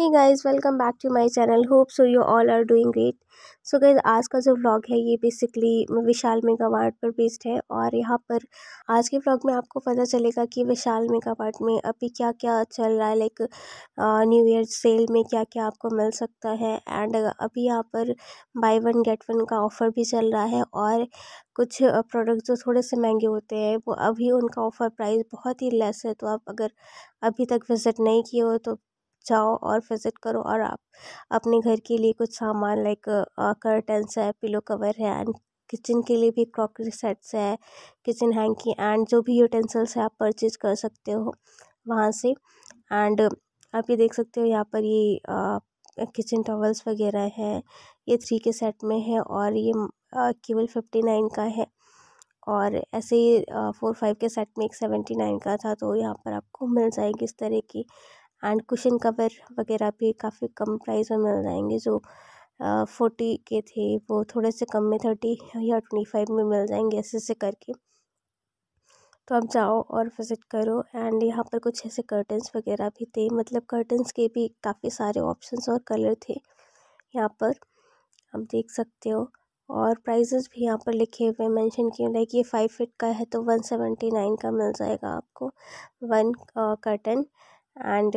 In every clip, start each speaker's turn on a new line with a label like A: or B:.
A: he guys welcome back to my channel hope so you all are doing great so guys आज का जो vlog है ये basically Vishal mega Mart पर based है और यहाँ पर आज के व्लॉग में आपको पता चलेगा कि विशाल मेगा वार्ड में अभी क्या क्या चल रहा है लाइक न्यू ईयर सेल में क्या क्या आपको मिल सकता है एंड अभी यहाँ पर बाई वन गेट वन का ऑफ़र भी चल रहा है और कुछ प्रोडक्ट जो थोड़े से महंगे होते हैं वो अभी उनका ऑफ़र प्राइस बहुत ही लेस है तो आप अगर अभी तक विज़िट नहीं किए हो तो जाओ और विज़िट करो और आप अपने घर के लिए कुछ सामान लाइक कर्टन्स है पिलो कवर है एंड किचन के लिए भी क्रॉकरी सेट्स है किचन हैंकी एंड जो भी यूटेंसल्स है आप परचेज कर सकते हो वहाँ से एंड आप ये देख सकते हो यहाँ पर ये किचन टॉवल्स वगैरह हैं ये थ्री के सेट में है और ये केवल फिफ्टी नाइन का है और ऐसे ही फोर फाइव के सेट में एक सेवेंटी नाइन का था तो यहाँ पर आपको मिल जाएगी इस तरह की एंड कुशन कवर वगैरह भी काफ़ी कम प्राइस में मिल जाएंगे जो फोर्टी के थे वो थोड़े से कम में थर्टी या ट्वेंटी फाइव में मिल जाएंगे ऐसे ऐसे करके तो आप जाओ और विज़िट करो एंड यहाँ पर कुछ ऐसे कर्टन्स वगैरह भी थे मतलब कर्टन्स के भी काफ़ी सारे ऑप्शंस और कलर थे यहाँ पर आप देख सकते हो और प्राइजेस भी यहाँ पर लिखे हुए मेंशन किए लाइक ये फाइव फिट का है तो वन सेवेंटी नाइन का मिल जाएगा आपको one curtain and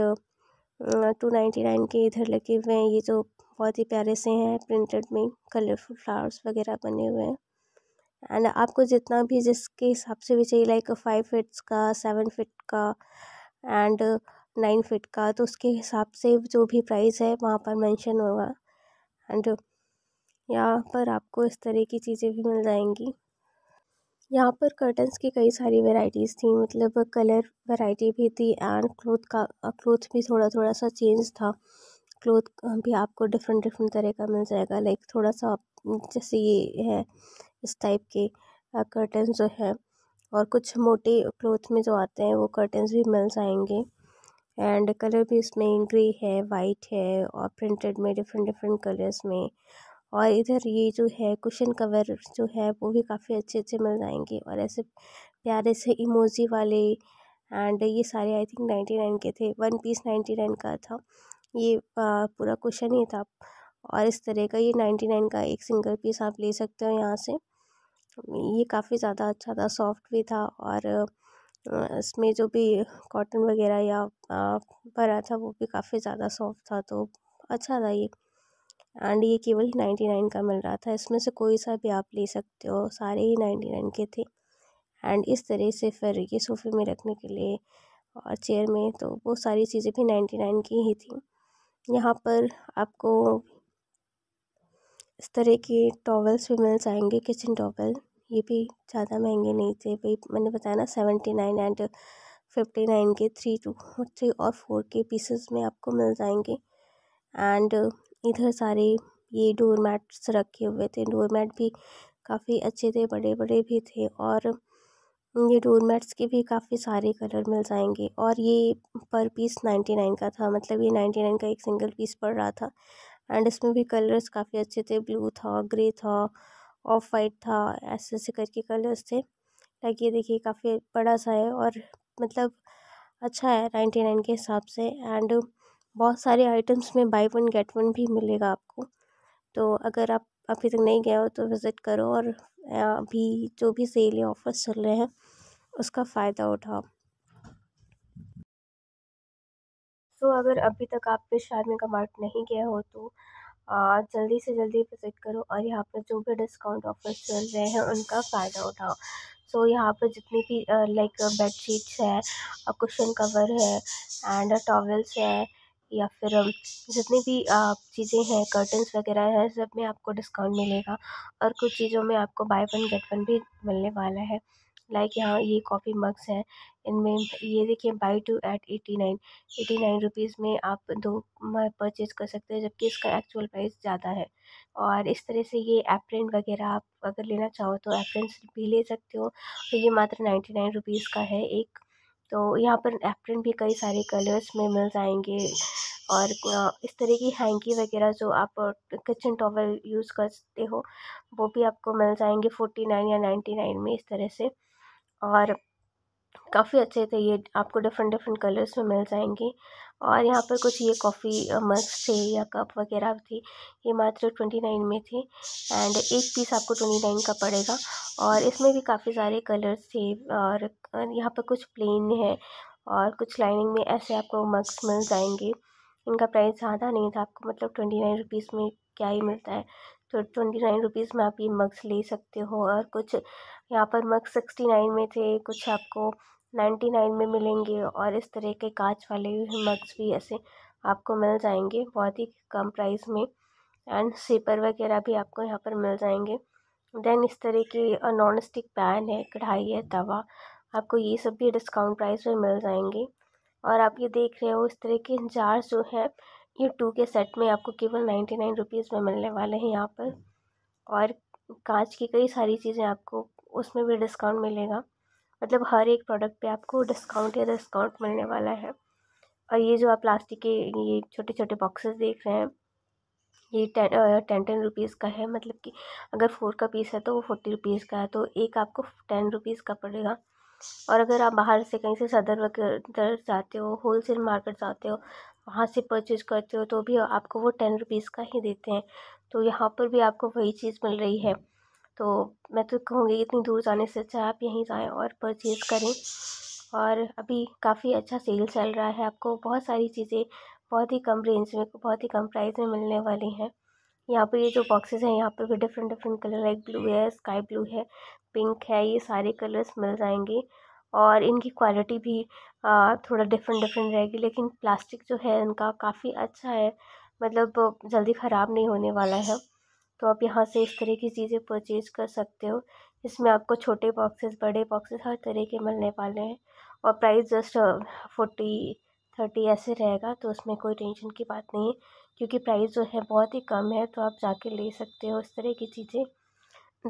A: two ninety nine के इधर लगे हुए हैं ये जो बहुत ही प्यारे से हैं प्रिंटेड में कलरफुल फ्लावर्स वगैरह बने हुए हैं एंड आपको जितना भी जिसके हिसाब से भी चाहिए लाइक फाइव फिट्स का सेवन फिट का एंड नाइन फिट का तो उसके हिसाब से जो भी प्राइस है वहाँ पर मेंशन होगा एंड uh, यहाँ पर आपको इस तरह की चीज़ें भी मिल जाएंगी यहाँ पर कर्टन्स की कई सारी वैरायटीज थी मतलब कलर वैरायटी भी थी एंड क्लोथ का क्लोथ भी थोड़ा थोड़ा सा चेंज था क्लोथ भी आपको डिफरेंट डिफरेंट तरह का मिल जाएगा लाइक थोड़ा सा जैसे ये है इस टाइप के कर्टन जो है और कुछ मोटे क्लोथ में जो आते हैं वो कर्टन्स भी मिल जाएंगे एंड कलर भी इसमें ग्रे है वाइट है और प्रिंटेड में डिफरेंट डिफरेंट कलर्स में और इधर ये जो है कुशन कवर जो है वो भी काफ़ी अच्छे अच्छे मिल जाएंगे और ऐसे प्यारे से इमोजी वाले एंड ये सारे आई थिंक नाइन्टी नाइन के थे वन पीस नाइन्टी नाइन का था ये पूरा कुशन ही था और इस तरह का ये नाइन्टी नाइन का एक सिंगल पीस आप ले सकते हो यहाँ से ये काफ़ी ज़्यादा अच्छा था सॉफ्ट भी था और इसमें जो भी कॉटन वगैरह या भरा था वो भी काफ़ी ज़्यादा सॉफ्ट था तो अच्छा था ये एंड ये केवल नाइन्टी नाइन का मिल रहा था इसमें से कोई सा भी आप ले सकते हो सारे ही नाइन्टी नाइन के थे एंड इस तरह से फिर ये सोफ़े में रखने के लिए और चेयर में तो वो सारी चीज़ें भी नाइन्टी नाइन की ही थी यहाँ पर आपको इस तरह के टॉवल्स भी मिल जाएंगे किचन टॉवल ये भी ज़्यादा महंगे नहीं थे भाई मैंने बताया ना seventy nine and fifty nine के थ्री टू थ्री और फोर के पीसेस में आपको मिल जाएंगे एंड इधर सारे ये डोर मैट्स रखे हुए थे डोर मैट भी काफ़ी अच्छे थे बड़े बड़े भी थे और ये डोर मैट्स के भी काफ़ी सारे कलर मिल जाएंगे और ये पर पीस नाइन्टी नाइन का था मतलब ये नाइन्टी नाइन का एक सिंगल पीस पड़ रहा था एंड इसमें भी कलर्स काफ़ी अच्छे थे ब्लू था ग्रे था ऑफ वाइट था ऐसे ऐसे करके कलर्स थे लाइक ये देखिए काफ़ी बड़ा सा है और मतलब अच्छा है नाइन्टी नाइन के हिसाब से एंड बहुत सारे आइटम्स में बाय वन गेट वन भी मिलेगा आपको तो अगर आप अभी तक नहीं गए हो तो विज़िट करो और अभी जो भी सेल या ऑफ़र्स चल रहे हैं उसका फ़ायदा उठाओ तो अगर अभी तक आप इस शाद मेगा मार्ट नहीं गए हो तो जल्दी से जल्दी विज़िट करो और यहाँ पर जो भी डिस्काउंट ऑफर्स चल रहे हैं उनका फ़ायदा उठाओ सो so, यहाँ पर जितनी भी लाइक बेडशीट्स है कुशन कवर है एंड टॉवल्स है या फिर जितनी भी चीज़ें हैं कर्टन्स वगैरह हैं सब में आपको डिस्काउंट मिलेगा और कुछ चीज़ों में आपको बाय वन गेट वन भी मिलने वाला है लाइक यहाँ ये कॉफ़ी मग्स हैं इनमें ये देखिए buy two at eighty nine eighty nine rupees में आप दो परचेज़ कर सकते हैं जबकि इसका एक्चुअल प्राइस ज़्यादा है और इस तरह से ये एप्रेंट वगैरह आप अगर लेना चाहो तो एप्रेंट्स भी ले सकते हो तो ये मात्र नाइन्टी नाइन रुपीज़ का है एक तो यहाँ पर एप्रिन भी कई सारे कलर्स में मिल जाएंगे और इस तरह की हैंकी वगैरह जो आप किचन टॉवल यूज़ करते हो वो भी आपको मिल जाएंगे फोर्टी नाइन या नाइन्टी नाइन में इस तरह से और काफ़ी अच्छे थे ये आपको डिफरेंट डिफरेंट कलर्स में मिल जाएंगे और यहाँ पर कुछ ये कॉफ़ी मग्स थे या कप वगैरह थे ये मात्र ट्वेंटी नाइन में थे एंड एक पीस आपको ट्वेंटी नाइन का पड़ेगा और इसमें भी काफ़ी सारे कलर्स थे और यहाँ पर कुछ प्लेन है और कुछ लाइनिंग में ऐसे आपको मग्स मिल जाएंगे इनका प्राइस ज़्यादा नहीं था आपको मतलब ट्वेंटी नाइन रुपीज़ में क्या ही मिलता है तो ट्वेंटी नाइन रुपीज़ में आप ये मग्स ले सकते हो और कुछ यहाँ पर मग्स सिक्सटी नाइन में थे कुछ आपको नाइन्टी नाइन में मिलेंगे और इस तरह के कांच वाले मग्स भी ऐसे आपको मिल जाएंगे बहुत ही कम प्राइस में एंड सीपर वगैरह भी आपको यहाँ पर मिल जाएंगे देन इस तरह की नॉन स्टिक पैन है कढ़ाई है तवा आपको ये सब भी डिस्काउंट प्राइस में मिल जाएंगे और आप ये देख रहे हो इस तरह के जार जो है ये टू के सेट में आपको केवल नाइन्टी नाइन रुपीज़ में मिलने वाले हैं यहाँ पर और कांच की कई सारी चीज़ें आपको उसमें भी डिस्काउंट मिलेगा मतलब हर एक प्रोडक्ट पे आपको डिस्काउंट या डिस्काउंट मिलने वाला है और ये जो आप प्लास्टिक के ये छोटे छोटे बॉक्सेस देख रहे हैं ये टेन टेन टेन रुपीज़ का है मतलब कि अगर फोर का पीस है तो वो फोर्टी रुपीज़ का है तो एक आपको टेन रुपीज़ का पड़ेगा और अगर आप बाहर से कहीं से सदर वगैरह जाते हो होल सेल मार्केट जाते हो वहाँ से परचेज करते हो तो भी आपको वो टेन रुपीज़ का ही देते हैं तो यहाँ पर भी आपको वही चीज़ मिल रही है तो मैं तो कहूँगी इतनी दूर जाने से अच्छा आप यहीं जाएँ और परचेज़ करें और अभी काफ़ी अच्छा सेल चल रहा है आपको बहुत सारी चीज़ें बहुत ही कम रेंज में बहुत ही कम प्राइस में मिलने वाली हैं यहाँ पर ये जो बॉक्सेस हैं यहाँ पर भी different different colour like blue है स्काई ब्लू है पिंक है ये सारे कलर्स मिल जाएंगे और इनकी क्वालिटी भी थोड़ा डिफरेंट डिफरेंट रहेगी लेकिन प्लास्टिक जो है इनका काफ़ी अच्छा है मतलब जल्दी ख़राब नहीं होने वाला है तो आप यहाँ से इस तरह की चीज़ें परचेज़ कर सकते हो इसमें आपको छोटे बॉक्सेस बड़े बॉक्सेस हर तरह के मिलने वाले हैं और प्राइस जस्ट फोर्टी थर्टी ऐसे रहेगा तो उसमें कोई टेंशन की बात नहीं है क्योंकि प्राइस जो है बहुत ही कम है तो आप जाके ले सकते हो इस तरह की चीज़ें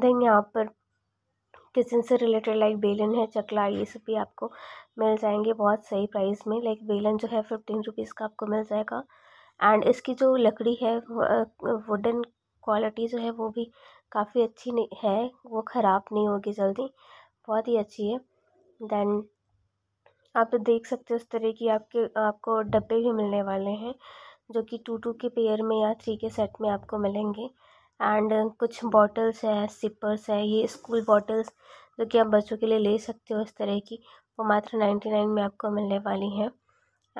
A: देन यहाँ पर किचन से रिलेटेड लाइक बेलन है चकला ये सब भी आपको मिल जाएंगे बहुत सही प्राइस में लाइक बेलन जो है फिफ्टीन रुपीज़ का आपको मिल जाएगा एंड इसकी जो लकड़ी है वुडन क्वालिटी जो है वो भी काफ़ी अच्छी नहीं है वो ख़राब नहीं होगी जल्दी बहुत ही अच्छी है दैन आप तो देख सकते हो उस तरह की आपके आपको डब्बे भी मिलने वाले हैं जो कि टू टू के पेयर में या थ्री के सेट में आपको मिलेंगे एंड कुछ बॉटल्स है सिपर्स है ये स्कूल बॉटल्स जो कि आप बच्चों के लिए ले सकते हो इस तरह की वो मात्र नाइन्टी नाइन में आपको मिलने वाली हैं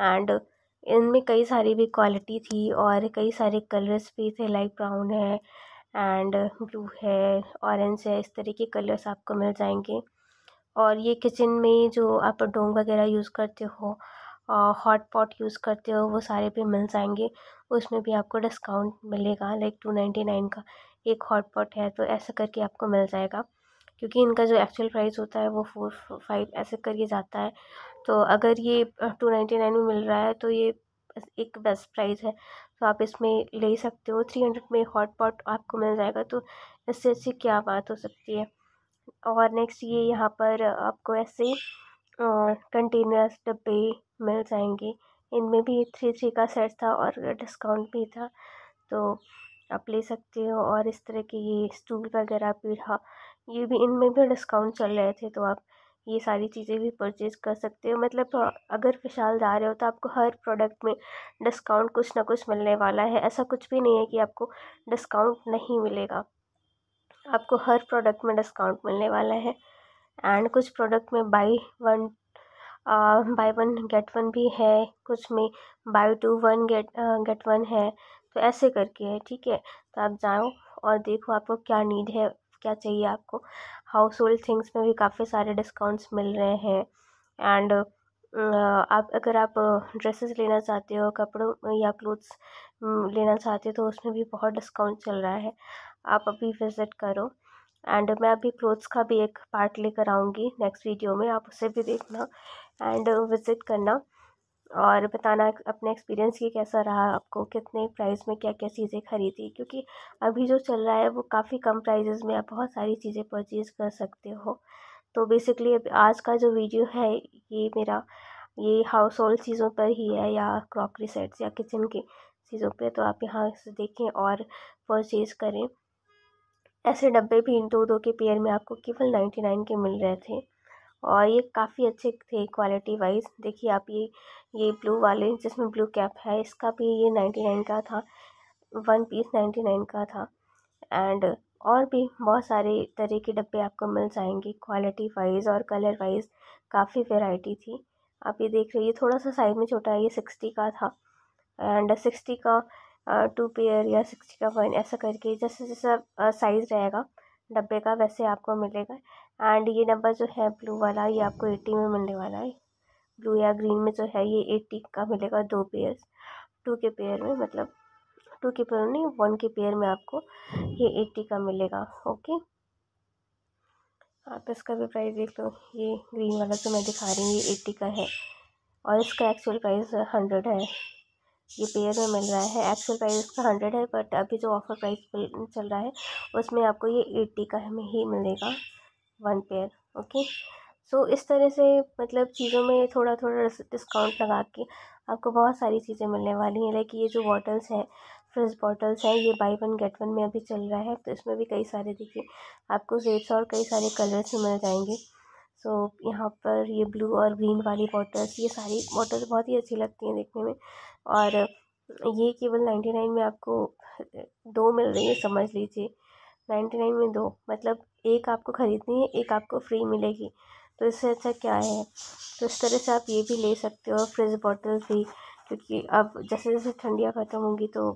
A: एंड इनमें कई सारी भी क्वालिटी थी और कई सारे कलर्स भी थे लाइक ब्राउन है एंड ब्लू है ऑरेंज है इस तरह के कलर्स आपको मिल जाएंगे और ये किचन में जो आप डोंग वगैरह यूज़ करते हो हॉट पॉट यूज़ करते हो वो सारे भी मिल जाएंगे उसमें भी आपको डिस्काउंट मिलेगा लाइक टू नाइन्टी नाइन का एक हॉट पॉट है तो ऐसा करके आपको मिल जाएगा क्योंकि इनका जो एक्चुअल प्राइस होता है वो फोर फाइव ऐसे करके जाता है तो अगर ये टू नाइन्टी नाइन में मिल रहा है तो ये एक बेस्ट प्राइस है तो आप इसमें ले सकते हो थ्री हंड्रेड में हॉट पॉट आपको मिल जाएगा तो इससे अच्छी क्या बात हो सकती है और नेक्स्ट ये यहाँ पर आपको ऐसे कंटेनर्स डब्बे मिल जाएंगे इनमें भी थ्री थ्री का सेट था और डिस्काउंट भी था तो आप ले सकते हो और इस तरह के ये स्टूल वगैरह पीढ़ा ये भी इनमें भी डिस्काउंट चल रहे थे तो आप ये सारी चीज़ें भी परचेज़ कर सकते हो मतलब अगर विशाल जा रहे हो तो आपको हर प्रोडक्ट में डिस्काउंट कुछ ना कुछ मिलने वाला है ऐसा कुछ भी नहीं है कि आपको डिस्काउंट नहीं मिलेगा आपको हर प्रोडक्ट में डिस्काउंट मिलने वाला है एंड कुछ प्रोडक्ट में buy one buy one get one भी है कुछ में buy two one get get one है तो ऐसे करके है ठीक है तो आप जाओ और देखो आपको क्या नीड है क्या चाहिए आपको हाउस होल्ड थिंग्स में भी काफ़ी सारे डिस्काउंट्स मिल रहे हैं एंड आप अगर आप ड्रेसेस लेना चाहते हो कपड़ों या क्लोथ्स लेना चाहते हो तो उसमें भी बहुत डिस्काउंट चल रहा है आप अभी विज़िट करो एंड मैं अभी क्लोथ्स का भी एक पार्ट लेकर आऊँगी नेक्स्ट वीडियो में आप उसे भी देखना एंड विज़िट करना और बताना अपने एक्सपीरियंस ये कैसा रहा आपको कितने प्राइस में क्या क्या चीज़ें खरीदी क्योंकि अभी जो चल रहा है वो काफ़ी कम प्राइजेज़ में आप बहुत सारी चीज़ें परचेज़ कर सकते हो तो बेसिकली आज का जो वीडियो है ये मेरा ये हाउस होल्ड चीज़ों पर ही है या क्रॉकरी सेट्स या किचन की चीज़ों पे तो आप यहाँ से देखें और परचेज़ करें ऐसे डब्बे भी इन दो दो के पेयर में आपको केवल नाइन्टी नाइन के मिल रहे थे और ये काफ़ी अच्छे थे क्वालिटी वाइज देखिए आप ये ये ब्लू वाले जिसमें ब्लू कैप है इसका भी ये नाइन्टी नाइन का था वन पीस नाइन्टी नाइन का था एंड और भी बहुत सारे तरह के डब्बे आपको मिल जाएंगे क्वालिटी वाइज और कलर वाइज काफ़ी वेराइटी थी आप ये देख रहे ये थोड़ा सा साइज में छोटा है ये सिक्सटी का था एंड सिक्सटी का टू पेयर या सिक्सटी का वन ऐसा करके जैसे जैसा साइज़ रहेगा डब्बे का वैसे आपको मिलेगा एंड ये नंबर जो है ब्लू वाला ये आपको एट्टी में मिलने वाला है ब्लू या ग्रीन में जो है ये एट्टी का मिलेगा दो पेयर टू के पेयर में मतलब टू के पेयर नहीं वन के पेयर में आपको ये एट्टी का मिलेगा ओके आप इसका भी प्राइस देख लो ये ग्रीन वाला जो मैं दिखा रही हूँ ये एट्टी का है और इसका एक्चुअल प्राइस हंड्रेड है ये पेयर में मिल रहा है एक्चुअल प्राइस इसका हंड्रेड है बट अभी जो ऑफ़र प्राइस चल रहा है उसमें आपको ये एट्टी का ही मिलेगा वन पेयर ओके सो इस तरह से मतलब चीज़ों में थोड़ा थोड़ा डिस्काउंट लगा के आपको बहुत सारी चीज़ें मिलने वाली हैं लाइक ये जो बॉटल्स हैं फ्रिज बॉटल्स हैं ये बाई वन गेट वन में अभी चल रहा है तो इसमें भी कई सारे देखिए आपको रेट्स और कई सारे कलर्स मिल जाएंगे सो so, यहाँ पर ये ब्लू और ग्रीन वाली बॉटल्स ये सारी बॉटल्स बहुत ही अच्छी लगती हैं देखने में और ये केवल नाइन्टी नाइन में आपको दो मिल रही है समझ लीजिए नाइन्टी नाइन में दो मतलब एक आपको ख़रीदनी है एक आपको फ्री मिलेगी तो इससे अच्छा क्या है तो इस तरह से आप ये भी ले सकते हो फ्रिज बॉटल्स भी क्योंकि अब जैसे जैसे ठंडियाँ ख़त्म होंगी तो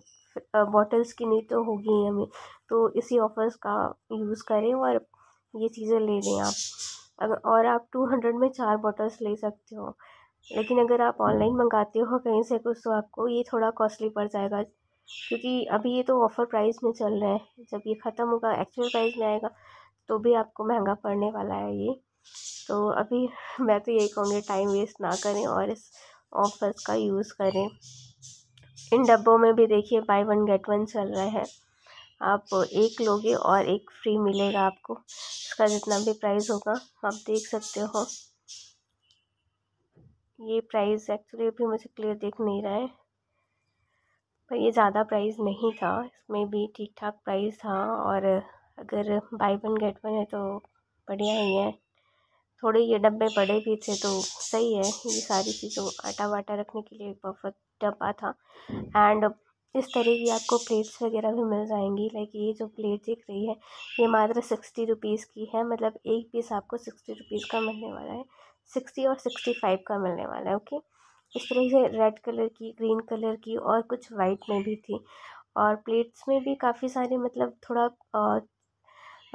A: बॉटल्स की नहीं तो होगी ही हमें तो इसी ऑफर्स का यूज़ करें और ये चीज़ें ले लें आप अगर और आप टू हंड्रेड में चार बॉटल्स ले सकते हो लेकिन अगर आप ऑनलाइन मंगाते हो कहीं से कुछ तो आपको ये थोड़ा कॉस्टली पड़ जाएगा क्योंकि अभी ये तो ऑफ़र प्राइस में चल रहा है जब ये ख़त्म होगा एक्चुअल प्राइस में आएगा तो भी आपको महंगा पड़ने वाला है ये तो अभी मैं तो यही कहूँगी टाइम वेस्ट ना करें और इस ऑफर्स का यूज़ करें इन डब्बों में भी देखिए बाई वन गेट वन चल रहा है आप एक लोगे और एक फ्री मिलेगा आपको इसका जितना भी प्राइस होगा आप देख सकते हो ये प्राइस एक्चुअली अभी मुझे क्लियर देख नहीं रहा है पर ये ज़्यादा प्राइस नहीं था इसमें भी ठीक ठाक प्राइस था और अगर बाई वन गेट वन है तो बढ़िया ही है थोड़े ये डब्बे बड़े भी थे तो सही है ये सारी चीज़ों आटा वाटा रखने के लिए परफेक्ट डब्बा था एंड इस तरह की आपको प्लेट्स वगैरह भी मिल जाएंगी लाइक ये जो प्लेट दिख रही है ये मात्र सिक्सटी रुपीज़ की है मतलब एक पीस आपको सिक्सटी रुपीज़ का मिलने वाला है सिक्सटी और सिक्सटी फाइव का मिलने वाला है ओके इस तरह से रेड कलर की ग्रीन कलर की और कुछ वाइट में भी थी और प्लेट्स में भी काफ़ी सारे मतलब थोड़ा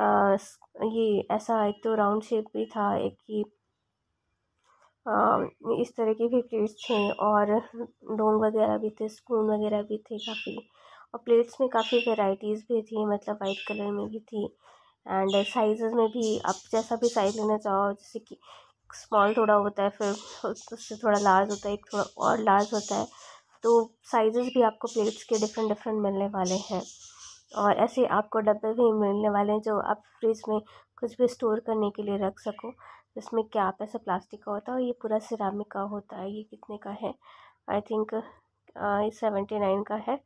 A: ये ऐसा एक तो राउंड शेप भी था एक ही इस तरह के भी प्लेट्स थे और डोंग वगैरह भी थे स्पून वगैरह भी थे काफ़ी और प्लेट्स में काफ़ी वेराइटीज़ भी थी मतलब वाइट कलर में भी थी एंड साइजेस में भी आप जैसा भी साइज लेना चाहो जैसे कि स्मॉल थोड़ा होता है फिर उससे थोड़ा लार्ज होता है एक थोड़ा और लार्ज होता है तो साइजेस भी आपको प्लेट्स के डिफरेंट डिफरेंट मिलने वाले हैं और ऐसे आपको डब्बे भी मिलने वाले हैं जो आप फ्रिज में कुछ भी स्टोर करने के लिए रख सको जिसमें क्या आप ऐसा प्लास्टिक का होता है और ये पूरा सिरामिक का होता है ये कितने का है आई थिंक ये सेवेंटी नाइन का है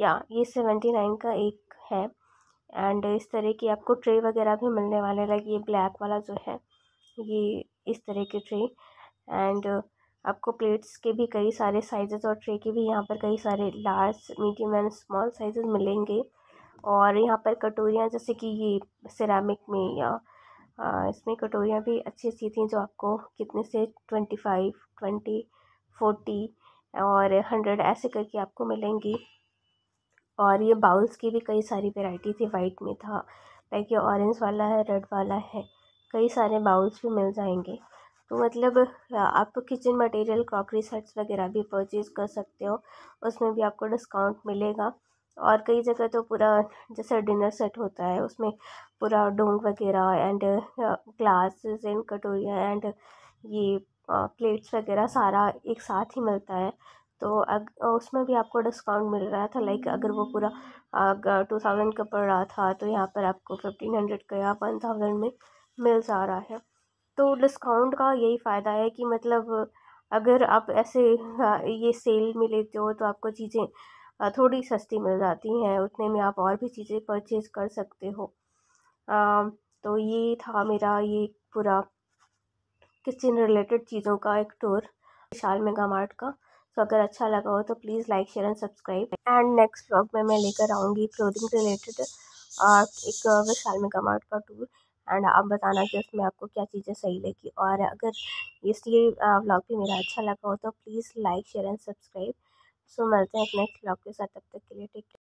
A: या ये सेवेंटी नाइन का एक है एंड इस तरह की आपको ट्रे वगैरह भी मिलने वाले लाइक ये ब्लैक वाला जो है ये इस तरह की ट्रे एंड आपको प्लेट्स के भी कई सारे साइजेस और ट्रे के भी यहाँ पर कई सारे large medium and small sizes मिलेंगे और यहाँ पर कटोरियाँ जैसे कि ये सिरामिक में या इसमें कटोरियाँ भी अच्छी अच्छी थी जो आपको कितने से ट्वेंटी फाइव ट्वेंटी फोर्टी और हंड्रेड ऐसे करके आपको मिलेंगी और ये बाउल्स की भी कई सारी वैरायटी थी वाइट में था लाइक ये ऑरेंज वाला है रेड वाला है कई सारे बाउल्स भी मिल जाएंगे तो मतलब आप किचन मटेरियल क्रॉकरी सेट्स वगैरह भी परचेज़ कर सकते हो उसमें भी आपको डिस्काउंट मिलेगा और कई जगह तो पूरा जैसे डिनर सेट होता है उसमें पूरा डोंग वगैरह एंड ग्लासेस एंड कटोरियाँ एंड ये प्लेट्स वगैरह सारा एक साथ ही मिलता है तो अग, उसमें भी आपको डिस्काउंट मिल रहा था लाइक अगर वो पूरा टू थाउजेंड का पड़ रहा था तो यहाँ पर आपको फिफ्टीन हंड्रेड का या वन थाउजेंड में मिल जा रहा है तो डिस्काउंट का यही फ़ायदा है कि मतलब अगर आप ऐसे ये सेल में लेते हो तो आपको चीज़ें थोड़ी सस्ती मिल जाती हैं उतने में आप और भी चीज़ें परचेज़ कर सकते हो तो ये था मेरा ये पूरा किचन रिलेटेड चीज़ों का एक टूर विशाल मेगा मार्ट का तो अगर अच्छा लगा हो तो please like share and subscribe and next blog में मैं लेकर आऊँगी क्लोथिंग रिलेटेड एक विशाल मेगा मार्ट का टूर एंड आप बताना कि उसमें आपको क्या चीज़ें सही लगी और अगर इसलिए ब्लॉग भी मेरा अच्छा लगा हो तो please like share and subscribe so मिलते हैं अपने एक के साथ तब तक के लिए टेक केयर